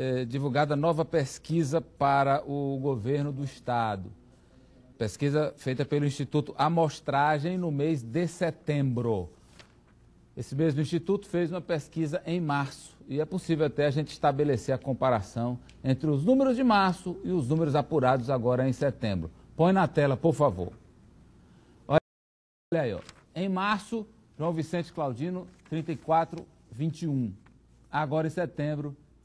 É, divulgada nova pesquisa para o governo do estado. Pesquisa feita pelo Instituto Amostragem no mês de setembro. Esse mesmo instituto fez uma pesquisa em março e é possível até a gente estabelecer a comparação entre os números de março e os números apurados agora em setembro. Põe na tela, por favor. Olha aí, ó. Em março, João Vicente Claudino, 34,21. Agora em setembro,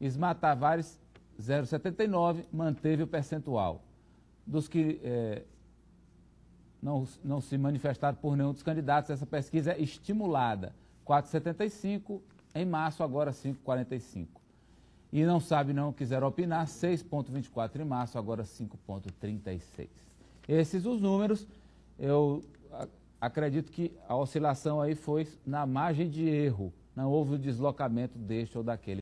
Ismar Tavares, 0,79, manteve o percentual. Dos que é, não, não se manifestaram por nenhum dos candidatos, essa pesquisa é estimulada. 4,75, em março agora 5,45. E não sabe, não quiser opinar, 6,24 em março, agora 5,36. Esses os números, eu acredito que a oscilação aí foi na margem de erro, não houve o deslocamento deste ou daquele.